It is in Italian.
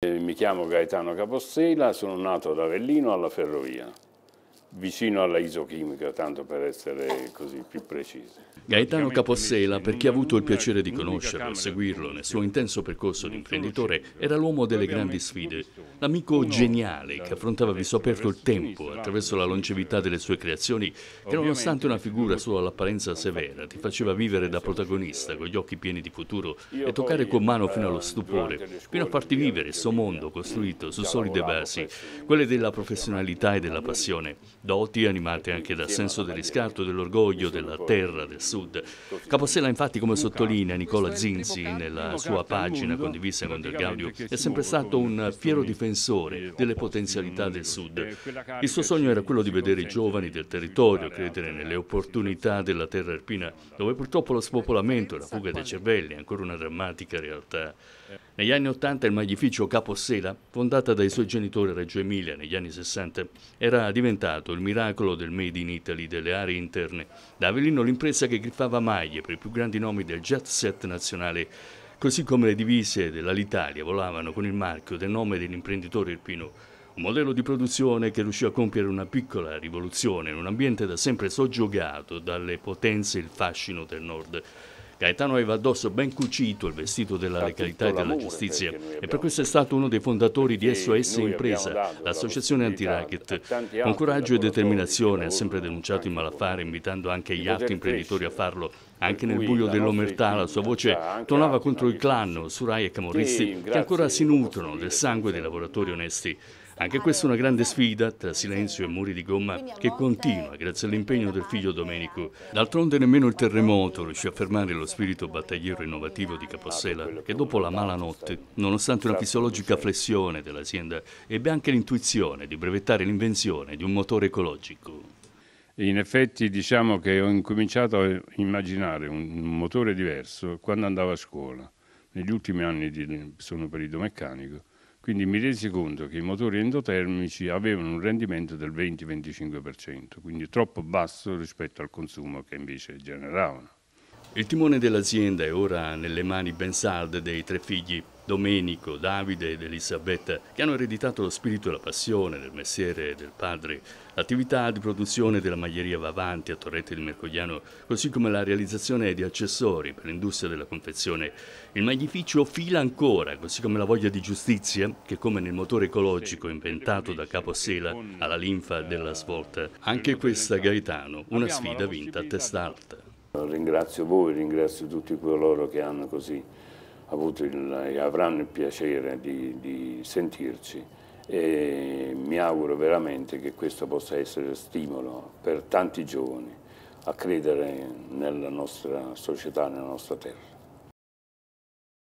Eh, mi chiamo Gaetano Capostela, sono nato ad Avellino alla ferrovia vicino alla isochimica, tanto per essere così più precisi. Gaetano Capossela, per chi ha avuto il piacere di conoscerlo e seguirlo nel suo intenso percorso di imprenditore, era l'uomo delle grandi sfide, l'amico geniale che affrontava viso aperto il tempo attraverso la longevità delle sue creazioni, che nonostante una figura solo all'apparenza severa ti faceva vivere da protagonista con gli occhi pieni di futuro e toccare con mano eh, fino allo stupore, fino a farti vivere il suo mondo costruito su solide basi, quelle della professionalità e della passione doti animate anche dal senso del riscatto e dell'orgoglio della terra del sud. Capostella infatti, come sottolinea Nicola Zinzi nella sua pagina condivisa con Del Gaudio, è sempre stato un fiero difensore delle potenzialità del sud. Il suo sogno era quello di vedere i giovani del territorio credere nelle opportunità della terra alpina, dove purtroppo lo spopolamento e la fuga dei cervelli è ancora una drammatica realtà. Negli anni Ottanta il magnificio Capossela, fondata dai suoi genitori a Reggio Emilia negli anni Sessanta, era diventato realizzato il miracolo del Made in Italy delle aree interne. Da Avellino l'impresa che griffava maglie per i più grandi nomi del jet set nazionale, così come le divise dell'Alitalia volavano con il marchio del nome dell'imprenditore irpino. Un modello di produzione che riuscì a compiere una piccola rivoluzione in un ambiente da sempre soggiogato dalle potenze e il fascino del nord. Gaetano aveva addosso ben cucito il vestito della legalità e della giustizia e per questo è stato uno dei fondatori di SOS Impresa, l'associazione anti-racket. Con coraggio e determinazione ha sempre denunciato il malaffare, invitando anche gli altri imprenditori a farlo. Anche nel buio dell'omertà la sua voce tonava contro il clan, surai e camorristi che ancora si nutrono del sangue dei lavoratori onesti. Anche questa è una grande sfida tra silenzio e muri di gomma che continua grazie all'impegno del figlio Domenico. D'altronde nemmeno il terremoto riuscì a fermare lo spirito battagliero innovativo di Capossela che dopo la mala notte, nonostante una fisiologica flessione dell'azienda, ebbe anche l'intuizione di brevettare l'invenzione di un motore ecologico. In effetti diciamo che ho incominciato a immaginare un motore diverso quando andavo a scuola. Negli ultimi anni di, sono periodo meccanico quindi mi resi conto che i motori endotermici avevano un rendimento del 20-25%, quindi troppo basso rispetto al consumo che invece generavano. Il timone dell'azienda è ora nelle mani ben salde dei tre figli, Domenico, Davide ed Elisabetta, che hanno ereditato lo spirito e la passione del mestiere del padre. L'attività di produzione della maglieria va avanti a Torrette di Mercogliano, così come la realizzazione di accessori per l'industria della confezione. Il magnificio fila ancora, così come la voglia di giustizia, che come nel motore ecologico inventato da Capo Caposela alla linfa della svolta. Anche questa, Gaetano, una sfida vinta a testa alta. Ringrazio voi, ringrazio tutti coloro che hanno così avuto il, avranno il piacere di, di sentirci e mi auguro veramente che questo possa essere stimolo per tanti giovani a credere nella nostra società, nella nostra terra.